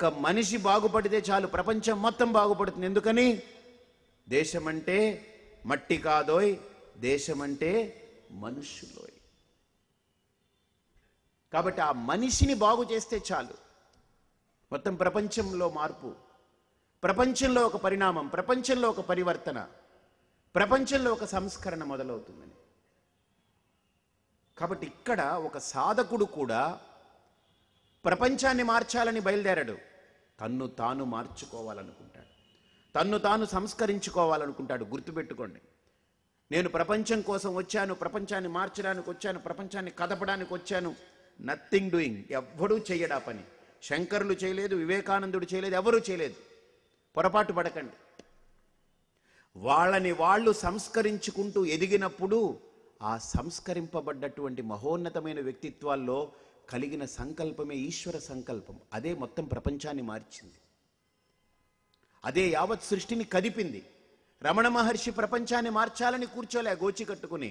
ఒక్క మనిషి బాగుపడితే చాలు ప్రపంచం మొత్తం బాగుపడుతుంది ఎందుకని దేశమంటే మట్టి కాదోయ్ దేశమంటే మనుషులోయ్ కాబట్టి ఆ మనిషిని బాగు చేస్తే చాలు మొత్తం ప్రపంచంలో మార్పు ప్రపంచంలో ఒక పరిణామం ప్రపంచంలో ఒక పరివర్తన ప్రపంచంలో ఒక సంస్కరణ మొదలవుతుందని కాబట్టి ఇక్కడ ఒక సాధకుడు కూడా ప్రపంచాన్ని మార్చాలని బయలుదేరాడు తన్ను తాను మార్చుకోవాలనుకుంటాడు తన్ను తాను సంస్కరించుకోవాలనుకుంటాడు గుర్తుపెట్టుకోండి నేను ప్రపంచం కోసం వచ్చాను ప్రపంచాన్ని మార్చడానికి వచ్చాను ప్రపంచాన్ని కదపడానికి వచ్చాను నథింగ్ డూయింగ్ ఎవ్వడూ చేయడా పని శంకరులు చేయలేదు వివేకానందుడు చేయలేదు ఎవరూ చేయలేదు పొరపాటు పడకండి వాళ్ళని వాళ్ళు సంస్కరించుకుంటూ ఎదిగినప్పుడు ఆ సంస్కరింపబడ్డటువంటి మహోన్నతమైన వ్యక్తిత్వాల్లో కలిగిన సంకల్పమే ఈశ్వర సంకల్పం అదే మొత్తం ప్రపంచాన్ని మార్చింది అదే యావత్ సృష్టిని కదిపింది రమణ మహర్షి ప్రపంచాన్ని మార్చాలని కూర్చోలే గోచి కట్టుకుని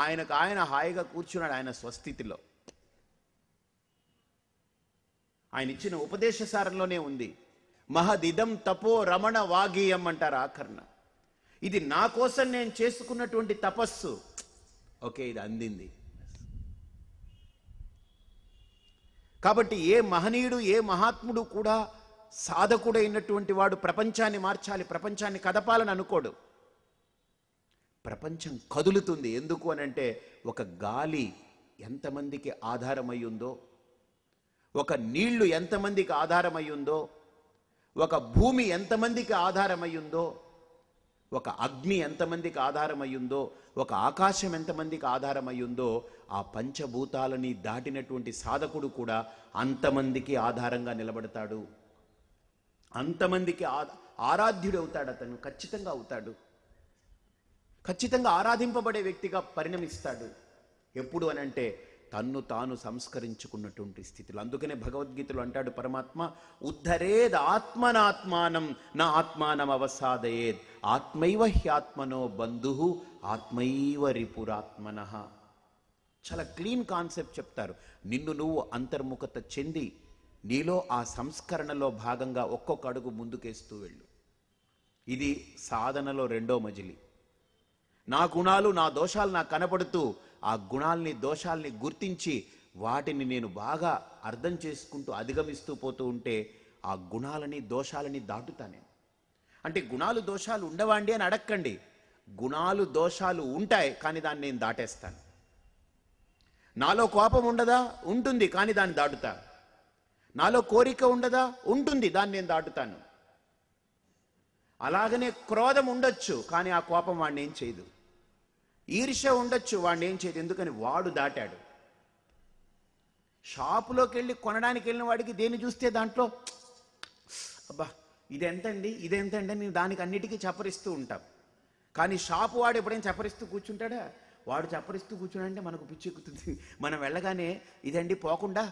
ఆయనకు ఆయన హాయిగా కూర్చున్నాడు ఆయన స్వస్థితిలో ఆయన ఇచ్చిన ఉపదేశ సారంలోనే ఉంది మహదిదం తపో రమణ వాగీయం అంటారు ఆకరణ ఇది నా కోసం నేను చేసుకున్నటువంటి తపస్సు ఓకే ఇది అందింది కాబట్టి ఏ మహనీయుడు ఏ మహాత్ముడు కూడా సాధకుడైనటువంటి వాడు ప్రపంచాన్ని మార్చాలి ప్రపంచాన్ని కదపాలని అనుకోడు ప్రపంచం కదులుతుంది ఎందుకు అని అంటే ఒక గాలి ఎంతమందికి ఆధారమై ఉందో ఒక నీళ్లు ఎంతమందికి ఆధారమై ఉందో ఒక భూమి ఎంతమందికి ఆధారమై ఉందో ఒక అగ్ని ఎంతమందికి ఆధారమయ్యుందో ఒక ఆకాశం ఎంతమందికి ఆధారమయ్యుందో ఆ పంచభూతాలని దాటినటువంటి సాధకుడు కూడా అంతమందికి ఆధారంగా నిలబడతాడు అంతమందికి ఆరాధ్యుడు అవుతాడు అతను ఖచ్చితంగా అవుతాడు ఖచ్చితంగా ఆరాధింపబడే వ్యక్తిగా పరిణమిస్తాడు ఎప్పుడు అనంటే తన్ను తాను సంస్కరించుకున్నటువంటి స్థితిలో అందుకనే భగవద్గీతలో అంటాడు పరమాత్మ ఉద్ధరేద్ ఆత్మనాత్మానం నా ఆత్మానం అవసాదయేద్ ఆత్మైవ హ్యాత్మనో బంధు ఆత్మైవ రిపురాత్మన చాలా క్లీన్ కాన్సెప్ట్ చెప్తారు నిన్ను నువ్వు అంతర్ముఖత చెంది నీలో ఆ సంస్కరణలో భాగంగా ఒక్కొక్క అడుగు ముందుకేస్తూ వెళ్ళు ఇది సాధనలో రెండో మజిలి నా గుణాలు నా దోషాలు నాకు కనపడుతూ ఆ గుణాల్ని దోషాల్ని గుర్తించి వాటిని నేను బాగా అర్థం చేసుకుంటూ అధిగమిస్తూ పోతూ ఉంటే ఆ గుణాలని దోషాలని దాటుతానే అంటే గుణాలు దోషాలు ఉండవండి అని అడక్కండి గుణాలు దోషాలు ఉంటాయి కానీ దాన్ని నేను దాటేస్తాను నాలో కోపం ఉండదా ఉంటుంది కానీ దాన్ని దాటుతా నాలో కోరిక ఉండదా ఉంటుంది దాన్ని నేను దాటుతాను అలాగనే క్రోధం ఉండొచ్చు కానీ ఆ కోపం వాడిని ఏం చేయదు ఈర్ష ఉండొచ్చు వాడిని ఏం చేయదు ఎందుకని వాడు దాటాడు షాపులోకి వెళ్ళి కొనడానికి వెళ్ళిన వాడికి దేన్ని చూస్తే దాంట్లో అబ్బా ఇదెంతండి ఇదెంతండి నేను దానికి అన్నిటికీ చప్పరిస్తూ ఉంటాం కానీ షాపు వాడు ఎప్పుడైనా చప్పరిస్తూ కూర్చుంటాడా వాడు చప్పరిస్తూ కూర్చున్నాడంటే మనకు పిచ్చెక్కుతుంది మనం వెళ్ళగానే ఇదండి పోకుండా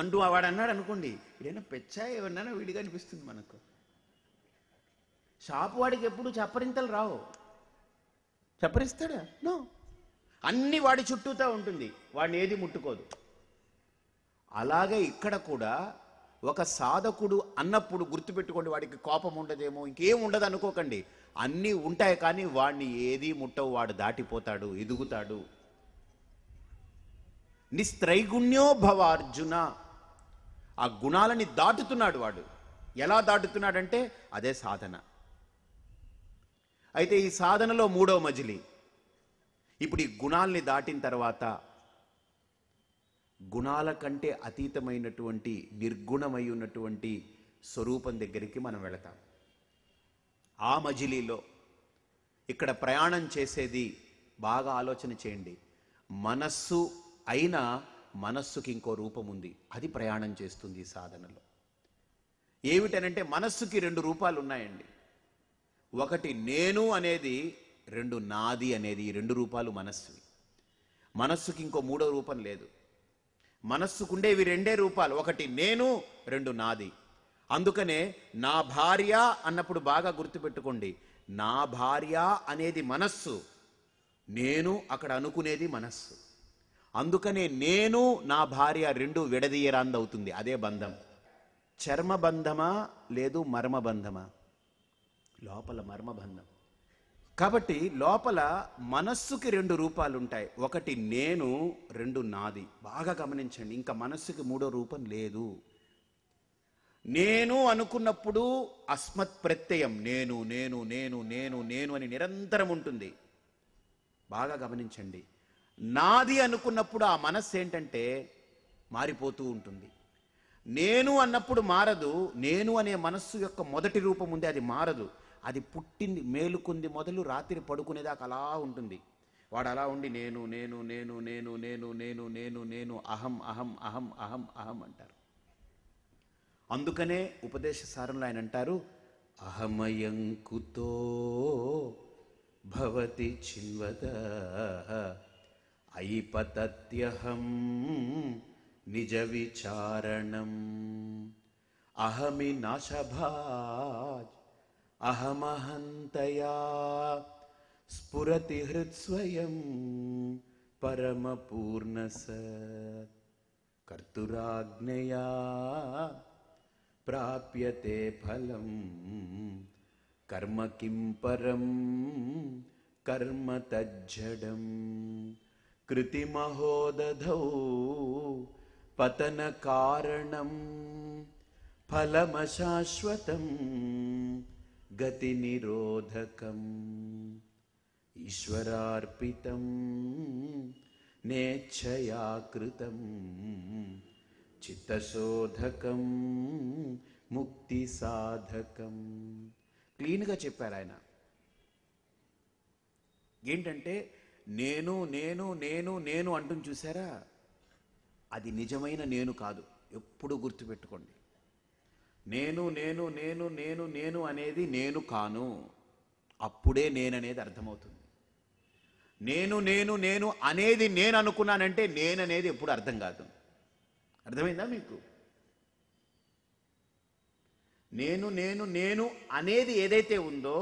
అంటూ వాడు అన్నాడు అనుకోండి ఏదైనా పెచ్చా ఏమన్నా వీడిగా అనిపిస్తుంది మనకు షాపు వాడికి ఎప్పుడు చప్పరింతలు రావు చప్పరిస్తాడా నో అన్ని వాడి చుట్టూతా ఉంటుంది వాడిని ఏది ముట్టుకోదు అలాగే ఇక్కడ కూడా ఒక సాధకుడు అన్నప్పుడు గుర్తుపెట్టుకోండి వాడికి కోపం ఉండదేమో ఇంకేం ఉండదు అనుకోకండి అన్నీ ఉంటాయి కానీ వాడిని ఏది ముట్టవు వాడు దాటిపోతాడు ఎదుగుతాడు నిస్త్రైగుణ్యో భవ అర్జున ఆ గుణాలని దాటుతున్నాడు వాడు ఎలా దాటుతున్నాడంటే అదే సాధన అయితే ఈ సాధనలో మూడవ మజిలి ఇప్పుడు ఈ గుణాల్ని దాటిన తర్వాత గుణాల కంటే అతీతమైనటువంటి నిర్గుణమై ఉన్నటువంటి స్వరూపం దగ్గరికి మనం వెళతాం ఆ మజిలీలో ఇక్కడ ప్రయాణం చేసేది బాగా ఆలోచన చేయండి మనస్సు అయినా మనస్సుకి ఇంకో రూపం ఉంది అది ప్రయాణం చేస్తుంది ఈ సాధనలో ఏమిటనంటే మనస్సుకి రెండు రూపాలు ఉన్నాయండి ఒకటి నేను అనేది రెండు నాది అనేది రెండు రూపాలు మనస్సువి మనస్సుకి ఇంకో మూడో రూపం లేదు మనస్సుకుండేవి రెండే రూపాలు ఒకటి నేను రెండు నాది అందుకనే నా భార్య అన్నప్పుడు బాగా గుర్తుపెట్టుకోండి నా భార్య అనేది మనస్సు నేను అక్కడ అనుకునేది మనస్సు అందుకనే నేను నా భార్య రెండు విడదీయరాందవుతుంది అదే బంధం చర్మబంధమా లేదు మర్మబంధమా లోపల మర్మబంధం కాబట్టి లోపల మనస్సుకి రెండు రూపాలు ఉంటాయి ఒకటి నేను రెండు నాది బాగా గమనించండి ఇంకా మనస్సుకి మూడో రూపం లేదు నేను అనుకున్నప్పుడు అస్మత్ ప్రత్యయం నేను నేను నేను నేను నేను అని నిరంతరం ఉంటుంది బాగా గమనించండి నాది అనుకున్నప్పుడు ఆ మనస్సు ఏంటంటే మారిపోతూ ఉంటుంది నేను అన్నప్పుడు మారదు నేను అనే మనస్సు యొక్క మొదటి రూపం ఉంది అది మారదు అది పుట్టింది మేలుకుంది మొదలు రాత్రి పడుకునేదాకా అలా ఉంటుంది వాడు అలా ఉండి నేను నేను నేను నేను నేను నేను నేను నేను అహం అహం అహం అహం అహం అంటారు అందుకనే ఉపదేశ సారంలో ఆయన అంటారు అహమయంకుతో భవతి చిన్వత అయిపత్యహం నిజ విచారణం అహమి నాశభా अहमहन्तया स्फुरति हृत्स्वयं परमपूर्णस कर्तुराज्ञया प्राप्यते फलं कर्म किं परं कर्म तज्जडं कृतिमहोदधौ पतनकारणं फलमशाश्वतम् గతి నిరోధకం ఈశ్వరార్పితం నేచ్ఛయాకృతం చిత్తశోధకం ముక్తి సాధకం క్లీన్గా చెప్పారు ఆయన ఏంటంటే నేను నేను నేను నేను అంటుని చూసారా అది నిజమైన నేను కాదు ఎప్పుడు గుర్తుపెట్టుకోండి నేను నేను నేను నేను నేను అనేది నేను కాను అప్పుడే నేననేది అర్థమవుతుంది నేను నేను నేను అనేది నేను అనుకున్నానంటే నేననేది ఎప్పుడు అర్థం కాదు అర్థమైందా మీకు నేను నేను నేను అనేది ఏదైతే ఉందో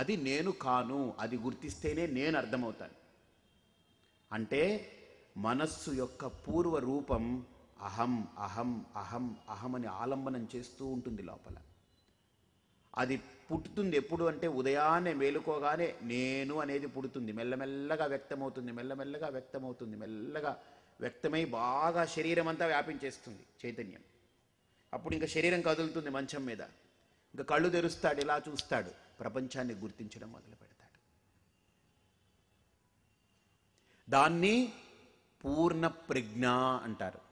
అది నేను కాను అది గుర్తిస్తేనే నేను అర్థమవుతాను అంటే మనస్సు యొక్క పూర్వ రూపం అహం అహం అహం అహం అని ఆలంబనం చేస్తూ ఉంటుంది లోపల అది పుట్టుతుంది ఎప్పుడు అంటే ఉదయాన్నే మేలుకోగానే నేను అనేది పుడుతుంది మెల్లమెల్లగా వ్యక్తమవుతుంది మెల్లమెల్లగా వ్యక్తమవుతుంది మెల్లగా వ్యక్తమై బాగా శరీరం అంతా వ్యాపించేస్తుంది చైతన్యం అప్పుడు ఇంకా శరీరం కదులుతుంది మంచం మీద ఇంకా కళ్ళు తెరుస్తాడు ఇలా చూస్తాడు ప్రపంచాన్ని గుర్తించడం మొదలు పెడతాడు దాన్ని పూర్ణ ప్రజ్ఞ అంటారు